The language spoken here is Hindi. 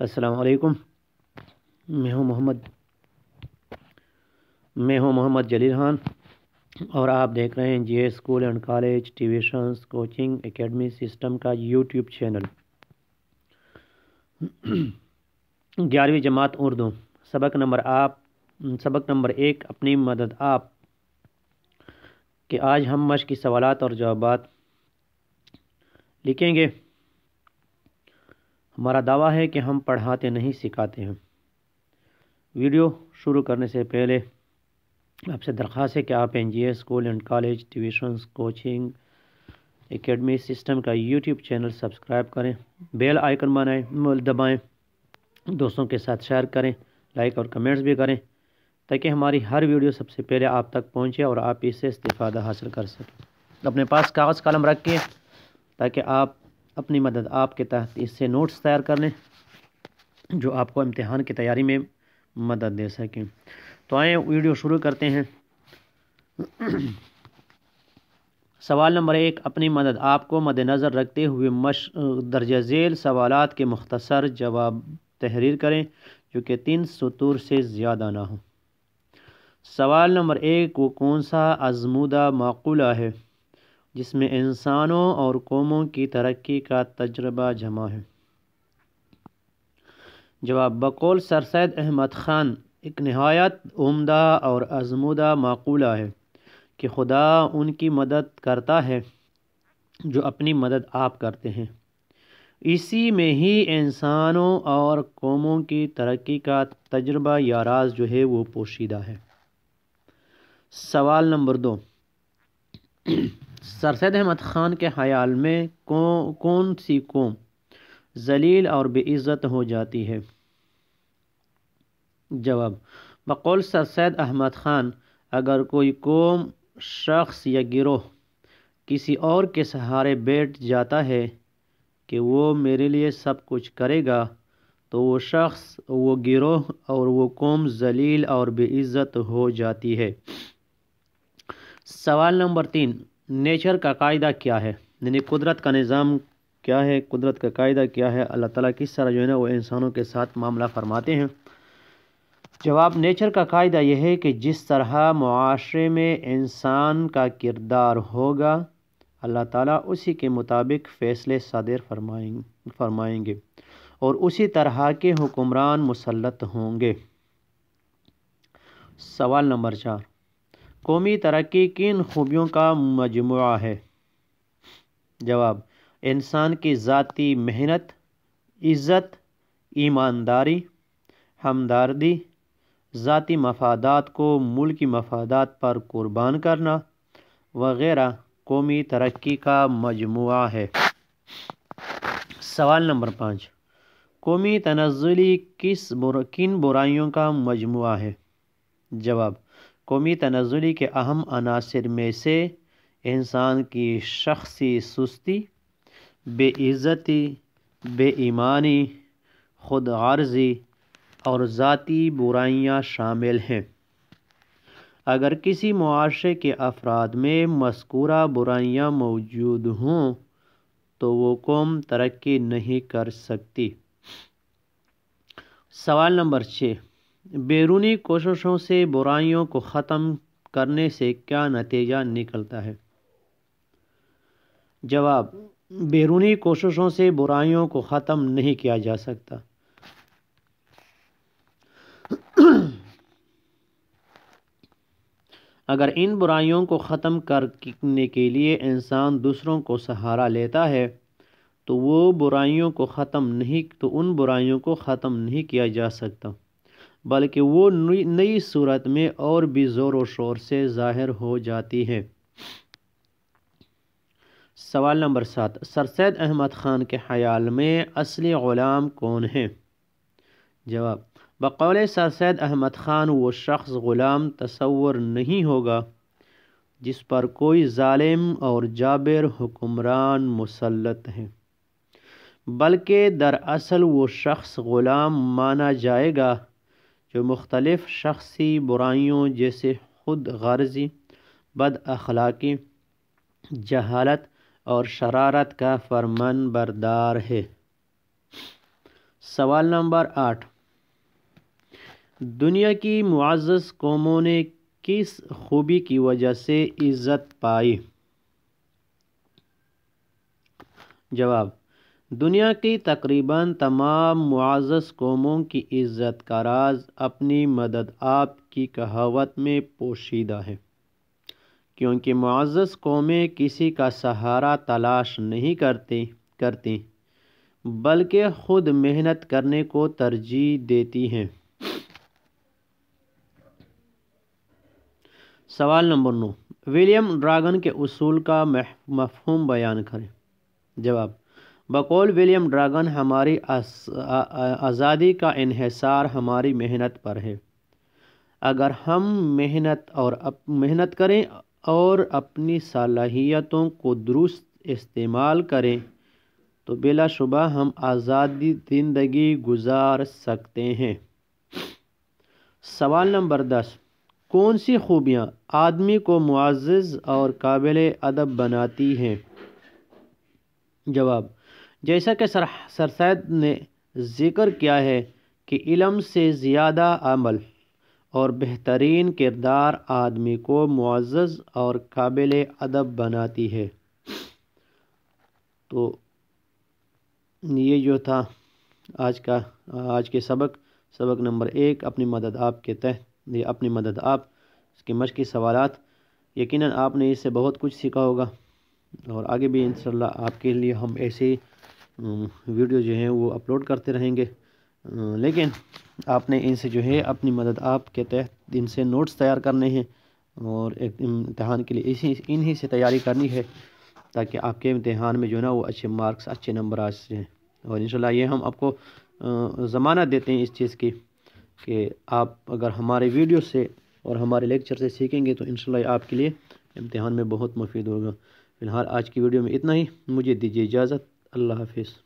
अस्सलाम मैं हूं मोहम्मद मैं हूं मोहम्मद जलील खान और आप देख रहे हैं J school and college tuitions coaching academy system का यूट्यूब चैनल ग्यारहवीं जमात उर्दू सबक नंबर आप सबक नंबर एक अपनी मदद आप कि आज हम मश की सवालत और जवाब लिखेंगे हमारा दावा है कि हम पढ़ाते नहीं सिखाते हैं वीडियो शुरू करने से पहले आपसे दरख्वास्त है कि आप N G school and college tuition coaching academy system का यूट्यूब चैनल सब्सक्राइब करें बेल आइकन बनाएं दबाएं दोस्तों के साथ शेयर करें लाइक और कमेंट्स भी करें ताकि हमारी हर वीडियो सबसे पहले आप तक पहुंचे और आप इससे इस्तीफ़ादा हासिल कर सकें अपने पास कागज़ कलम रखें ताकि आप अपनी मदद आपके तहत इससे नोट्स तैयार कर लें जो आपको इम्तहान की तैयारी में मदद दे सकें तो आए वीडियो शुरू करते हैं सवाल नंबर एक अपनी मदद आपको मद्नज़र रखते हुए मश दर्ज झेल सवाल के मुख्तर जवाब तहरीर करें जो कि तीन सतूर से ज़्यादा ना हो सवाल नंबर एक वो कौन सा आजमूदा माकूला है जिसमें इंसानों और कौमों की तरक्की का तजर्बा जमा है जवाब बकौल सर सैद अहमद ख़ान एक नहायत उमदा और आजमूदा माकूला है कि खुदा उनकी मदद करता है जो अपनी मदद आप करते हैं इसी में ही इंसानों और कौमों की तरक्की का तजर्बा या राज जो है वो पोशीदा है सवाल नंबर दो सर सैद अहमद ख़ान के ख्याल में कौन कौन सी कौम जलील और बेइज़्ज़त हो जाती है जवाब बकौल सर सैद अहमद ख़ान अगर कोई कौम शख्स या गिरोह किसी और के सहारे बैठ जाता है कि वो मेरे लिए सब कुछ करेगा तो वो शख्स वो गिरोह और वो कौम जलील और बेइज़्ज़त हो जाती है सवाल नंबर तीन नेचर का कायदा क्या है यानी कुदरत का निज़ाम क्या है कुदरत का कायदा क्या है अल्लाह ताला किस तरह जो है ना वो इंसानों के साथ मामला फरमाते हैं जवाब नेचर का कायदा यह है कि जिस तरह माशरे में इंसान का किरदार होगा अल्लाह ताला उसी के मुताबिक फ़ैसले सादिर फरमाएंगे फरमाएंगे और उसी तरह के हुक्मरान मुसलत होंगे सवाल नंबर चार कौमी तरक्की किन खूबियों का मजमु है जवाब इंसान की ज़ाती मेहनत इज़्ज़त ईमानदारी हमदर्दी ज़ाती मफादात को की मफादात पर कुर्बान करना वगैरह कौमी तरक्की का मजमु है सवाल नंबर पाँच कौमी तनज़ली किस बुर, किन बुराइयों का मजमु है जवाब कौमी तनजुली के अहम अनासर में से इंसान की शख्सी सुस्ती बेइज़्ज़ती बेईमानी खुद आर्जी और ज़ाती बुराइयाँ शामिल हैं अगर किसी मुआरे के अफराद में मस्कूरा बुराइयाँ मौजूद हों तो वो कौम तरक्की नहीं कर सकती सवाल नंबर छः बैरूनी कोशिशों से बुराइयों को ख़त्म करने से क्या नतीजा निकलता है जवाब बैरूनी कोशिशों से बुराइयों को ख़त्म नहीं किया जा सकता अगर इन बुराइयों को ख़त्म करने के लिए इंसान दूसरों को सहारा लेता है तो वो बुराइयों को ख़त्म नहीं तो उन बुराइयों को ख़त्म नहीं किया जा सकता बल्कि वो नई सूरत में और भी ज़ोर व शोर से ज़ाहिर हो जाती है सवाल नंबर सात सर सैद अहमद ख़ान के ख्याल में असली ग़ुलाम कौन है जवाब बकौल सर सैद अहमद ख़ान वो शख्स ग़ुलाम तस्वर नहीं होगा जिस पर कोई ालिम और जाबिर हुकुमरान मुसलत हैं बल्कि दरअसल वो शख्स ग़ुलाम माना जाएगा जो मुख्तलफ़ शख्सी बुराइयों जैसे खुद गर्जी बद अखलाक़ी जहालत और शरारत का फरमान बरदार है सवाल नंबर आठ दुनिया की मुआज़ कौमों ने किस खूबी की वजह से इज़्ज़त पाई जवाब दुनिया की तकरीबन तमाम मुआज़ कौमों की इज़्ज़त का राज अपनी मदद आप की कहावत में पोशीदा है क्योंकि मुआज़ कौमें किसी का सहारा तलाश नहीं करती करती बल्कि ख़ुद मेहनत करने को तरजीह देती हैं सवाल नंबर नौ विलियम ड्रागन के उसूल का मफहम बयान करें जवाब बकौल विलियम ड्रागन हमारी आज़ादी का इहिसार हमारी मेहनत पर है अगर हम मेहनत और अप, मेहनत करें और अपनी सलाहियतों को दुरुस्त इस्तेमाल करें तो बिलाशुबा हम आज़ादी ज़िंदगी गुजार सकते हैं सवाल नंबर दस कौन सी खूबियाँ आदमी को मुआज़ और काबिल अदब बनाती हैं जवाब जैसा कि सर सैद ने ज़िक्र किया है कि इलम से ज़्यादा अमल और बेहतरीन किरदार आदमी को मुआज़ और काबिल अदब बनाती है तो ये जो था आज का आज के सबक सबक नंबर एक अपनी मदद आप के तहत ये अपनी मदद आप इसके की सवाल यकीनन आपने इससे बहुत कुछ सीखा होगा और आगे भी इन आपके लिए हम ऐसे वीडियो जो है वो अपलोड करते रहेंगे लेकिन आपने इनसे जो है अपनी मदद आपके तहत इनसे नोट्स तैयार करने हैं और एक इम्तहान के लिए इसी इन्हीं से तैयारी करनी है ताकि आपके इम्तहान में जो है ना वो अच्छे मार्क्स अच्छे नंबर आ जाएँ और इन ये हम आपको ज़मानत देते हैं इस चीज़ की कि आप अगर हमारे वीडियो से और हमारे लेक्चर से सीखेंगे तो इन आपके लिए इम्तहान में बहुत मुफीद होगा फ़िलहाल आज की वीडियो में इतना ही मुझे दीजिए इजाज़त अल्लाह हाफिज़